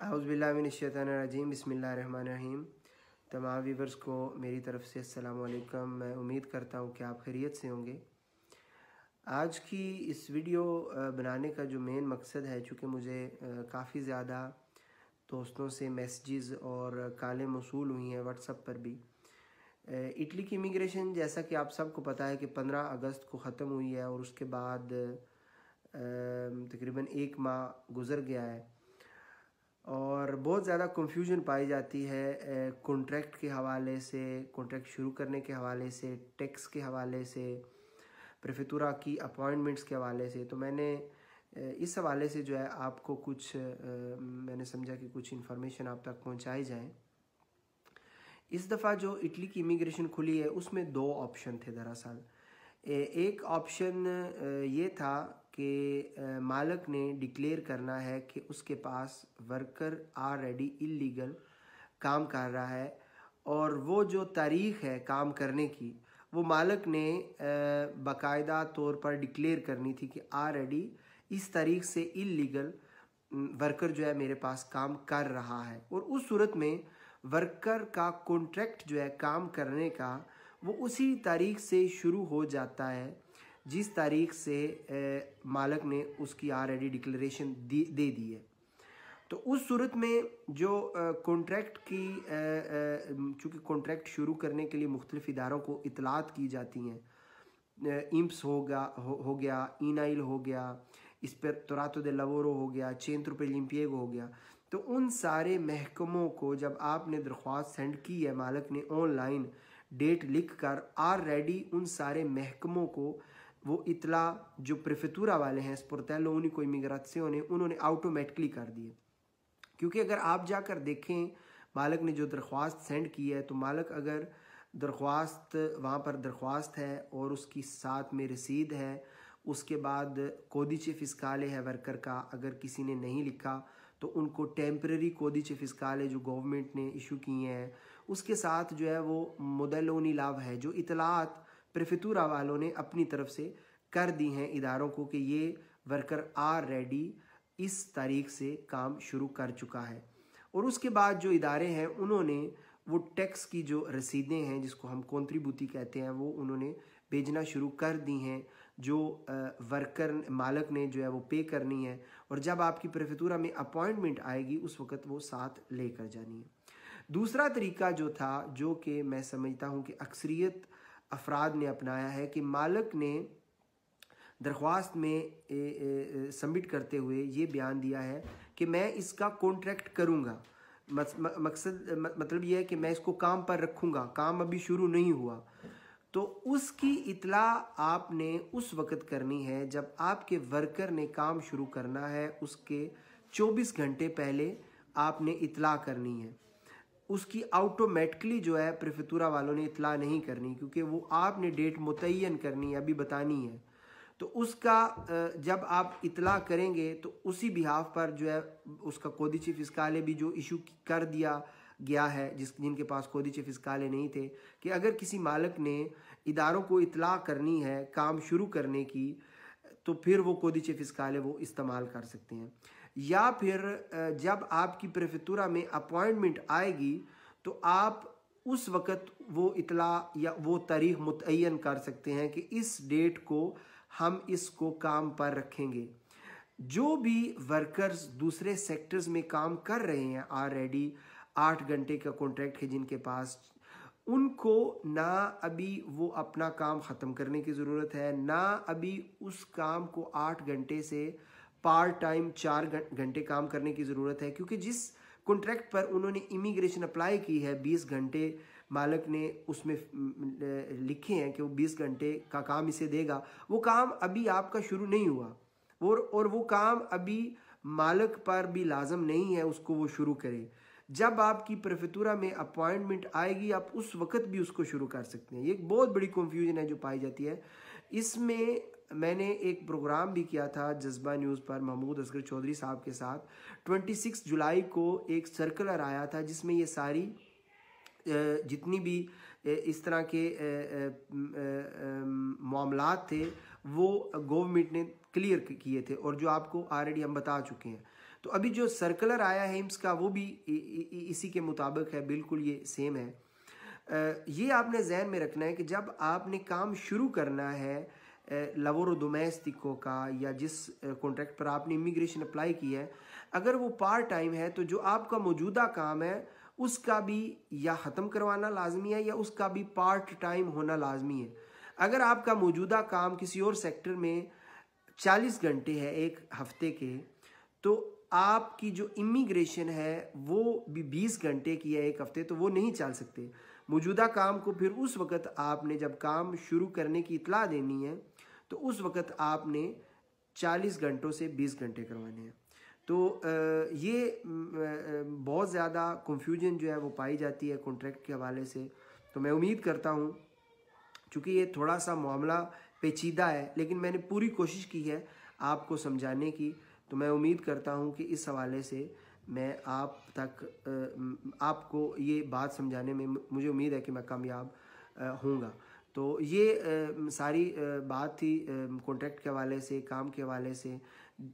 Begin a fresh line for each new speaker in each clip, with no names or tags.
हाउसबिल्लाशैतरजीम बसमीम तमाम वीवर्स को मेरी तरफ़ से असलकम मैं उम्मीद करता हूँ कि आप खैरियत से होंगे आज की इस वीडियो बनाने का जो मेन मकसद है चूँकि मुझे काफ़ी ज़्यादा दोस्तों से मैसेज़ और काले मौसूल हुई हैं व्हाट्सअप पर भी इटली की इमिग्रेशन जैसा कि आप सबको पता है कि 15 अगस्त को ख़त्म हुई है और उसके बाद तकरीबन एक माह गुज़र गया है और बहुत ज़्यादा कंफ्यूजन पाई जाती है कॉन्ट्रैक्ट के हवाले से कॉन्ट्रैक्ट शुरू करने के हवाले से टैक्स के हवाले से प्रफितुरा की अपॉइंटमेंट्स के हवाले से तो मैंने इस हवाले से जो है आपको कुछ मैंने समझा कि कुछ इन्फॉर्मेशन आप तक पहुँचाई जाए इस दफ़ा जो इटली की इमिग्रेशन खुली है उसमें दो ऑप्शन थे दरअसल एक ऑप्शन ये था कि मालक ने डिक्लेयर करना है कि उसके पास वर्कर ऑलरेडी इलीगल काम कर रहा है और वो जो तारीख है काम करने की वो मालक ने बाकायदा तौर पर डिक्लेयर करनी थी कि ऑलरेडी इस तारीख से इलीगल वर्कर जो है मेरे पास काम कर रहा है और उस सूरत में वर्कर का कॉन्ट्रैक्ट जो है काम करने का वो उसी तारीख से शुरू हो जाता है जिस तारीख से मालक ने उसकी आर आई डिक्लेरेशन दे दी है तो उस सूरत में जो कॉन्ट्रैक्ट की चूँकि कॉन्ट्रैक्ट शुरू करने के लिए मुख्तलिफ इदारों को इतलात की जाती हैं इम्प्स गया हो, हो गया इनाइल e हो गया इस पर तुरातो दे लवोरो हो गया चेंत्र पे लिम्पियग हो गया तो उन सारे महकमों को जब आपने दरख्वास्त सेंड की है मालक ने ऑनलाइन डेट लिखकर आर रेडी उन सारे महकमों को वो इतला जो प्रेफेतूरा वाले हैं स्पोर्तेलो उनको इमिग्रासियों ने उन्होंने ऑटोमेटिकली कर दिए क्योंकि अगर आप जाकर देखें मालक ने जो दरख्वास्त सेंड की है तो मालक अगर दरख्वास्त वहाँ पर दरख्वास्त है और उसकी साथ में रसीद है उसके बाद कोदिचे फिसकाले है वर्कर का अगर किसी ने नहीं लिखा तो उनको टेम्प्रेरी चे फिसकाले जो गवर्नमेंट ने इशू किए हैं उसके साथ जो है वो मुदलोनी लाव है जो इतलात प्रफितूरा वालों ने अपनी तरफ से कर दी हैं इदारों को कि ये वर्कर आर रेडी इस तारीख से काम शुरू कर चुका है और उसके बाद जो इदारे हैं उन्होंने वो टैक्स की जो रसीदें हैं जिसको हम कॉन्ट्रीब्यूटी कहते हैं वो उन्होंने भेजना शुरू कर दी हैं जो वर्कर मालक ने जो है वो पे करनी है और जब आपकी प्रफितूरा में अपॉइंटमेंट आएगी उस वक्त वो साथ लेकर जानी है दूसरा तरीका जो था जो कि मैं समझता हूँ कि अक्सरियत अफराद ने अपनाया है कि मालक ने दरख्वास्त में सबमिट करते हुए ये बयान दिया है कि मैं इसका कॉन्ट्रैक्ट करूँगा मकसद मतलब यह है कि मैं इसको काम पर रखूँगा काम अभी शुरू नहीं हुआ तो उसकी इतला आपने उस वक्त करनी है जब आपके वर्कर ने काम शुरू करना है उसके 24 घंटे पहले आपने इतला करनी है उसकी ऑटोमेटिकली जो है प्रिफतूरा वालों ने इतला नहीं करनी क्योंकि वो आपने डेट मुतन करनी है अभी बतानी है तो उसका जब आप इतला करेंगे तो उसी बिहाफ पर जो है उसका कोदिची फिस्काले भी जो इशू कर दिया गया है जिस जिनके पास चीफ फिस्काले नहीं थे कि अगर किसी मालक ने इदारों को इतला करनी है काम शुरू करने की तो फिर वो कोदिचे फिस्काले वो इस्तेमाल कर सकते हैं या फिर जब आपकी प्रेफितुरा में अपॉइंटमेंट आएगी तो आप उस वक़्त वो इतला या वो तारीख मुतन कर सकते हैं कि इस डेट को हम इसको काम पर रखेंगे जो भी वर्कर्स दूसरे सेक्टर्स में काम कर रहे हैं ऑलरेडी आठ घंटे का कॉन्ट्रैक्ट है जिनके पास उनको ना अभी वो अपना काम ख़त्म करने की ज़रूरत है ना अभी उस काम को आठ घंटे से पार्ट टाइम चार घंटे काम करने की ज़रूरत है क्योंकि जिस कॉन्ट्रैक्ट पर उन्होंने इमिग्रेशन अप्लाई की है बीस घंटे मालक ने उसमें लिखे हैं कि वो बीस घंटे का काम इसे देगा वो काम अभी आपका शुरू नहीं हुआ और और वो काम अभी मालक पर भी लाजम नहीं है उसको वो शुरू करे जब आपकी प्रफितुरा में अपॉइंटमेंट आएगी आप उस वक्त भी उसको शुरू कर सकते हैं ये एक बहुत बड़ी कन्फ्यूजन है जो पाई जाती है इसमें मैंने एक प्रोग्राम भी किया था जज्बा न्यूज़ पर महमूद असगर चौधरी साहब के साथ 26 जुलाई को एक सर्कुलर आया था जिसमें ये सारी जितनी भी इस तरह के मामला थे वो गवर्नमेंट ने क्लियर किए थे और जो आपको ऑलरेडी हम बता चुके हैं तो अभी जो सर्कुलर आया है एम्स का वो भी इसी के मुताबिक है बिल्कुल ये सेम है ये आपने जहन में रखना है कि जब आपने काम शुरू करना है लवोर दोमेस्तिको का या जिस कॉन्ट्रैक्ट पर आपने इमिग्रेशन अप्लाई की है अगर वो पार्ट टाइम है तो जो आपका मौजूदा काम है उसका भी या ख़त्म करवाना लाजमी है या उसका भी पार्ट टाइम होना लाजमी है अगर आपका मौजूदा काम किसी और सेक्टर में 40 घंटे है एक हफ्ते के तो आपकी जो इमिग्रेशन है वो भी बीस घंटे की है एक हफ्ते तो वो नहीं चल सकते मौजूदा काम को फिर उस वक़्त आपने जब काम शुरू करने की इतला देनी है तो उस वक़्त आपने चालीस घंटों से बीस घंटे करवाने हैं तो ये बहुत ज़्यादा कंफ्यूजन जो है वो पाई जाती है कॉन्ट्रैक्ट के हवाले से तो मैं उम्मीद करता हूँ चूँकि ये थोड़ा सा मामला पेचीदा है लेकिन मैंने पूरी कोशिश की है आपको समझाने की तो मैं उम्मीद करता हूँ कि इस हवाले से मैं आप तक आपको ये बात समझाने में मुझे उम्मीद है कि मैं कामयाब होऊंगा तो ये सारी बात थी कॉन्ट्रैक्ट के हवाले से काम के हवाले से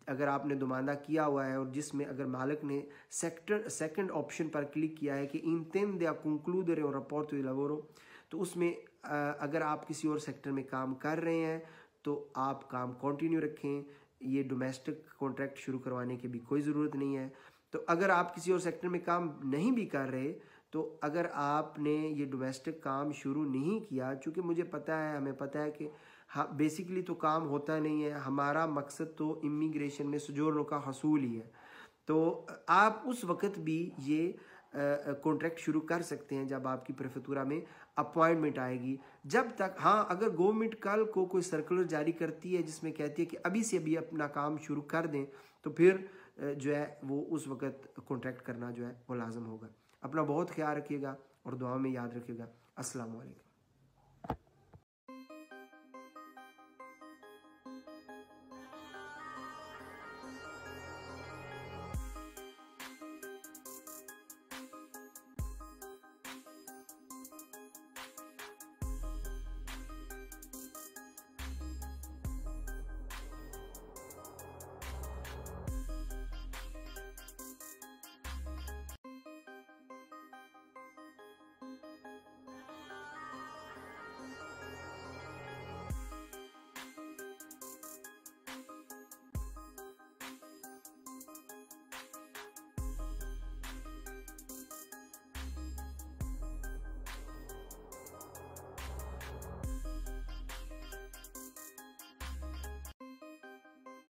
अगर आपने दुमांदा किया हुआ है और जिसमें अगर मालिक ने सेक्टर सेकंड ऑप्शन पर क्लिक किया है कि इन इंतेंदे कंक्लूदर और रपोर्ट लवोरो तो उसमें अगर आप किसी और सेक्टर में काम कर रहे हैं तो आप काम कंटिन्यू रखें ये डोमेस्टिक कॉन्ट्रैक्ट शुरू करवाने की भी कोई ज़रूरत नहीं है तो अगर आप किसी और सेक्टर में काम नहीं भी कर रहे तो अगर आपने ये डोमेस्टिक काम शुरू नहीं किया चूँकि मुझे पता है हमें पता है कि हाँ बेसिकली तो काम होता नहीं है हमारा मकसद तो इमिग्रेशन में सजोरनों का हसूल ही है तो आप उस वक़्त भी ये कॉन्ट्रैक्ट शुरू कर सकते हैं जब आपकी प्रेफतूरा में अपॉइंटमेंट आएगी जब तक हाँ अगर गवर्नमेंट कल को कोई सर्कुलर जारी करती है जिसमें कहती है कि अभी से अभी अपना काम शुरू कर दें तो फिर जो है वो उस वक़्त कॉन्ट्रैक्ट करना जो है वो लाजम होगा अपना बहुत ख्याल रखिएगा और दुआ में याद रखिएगा असलकम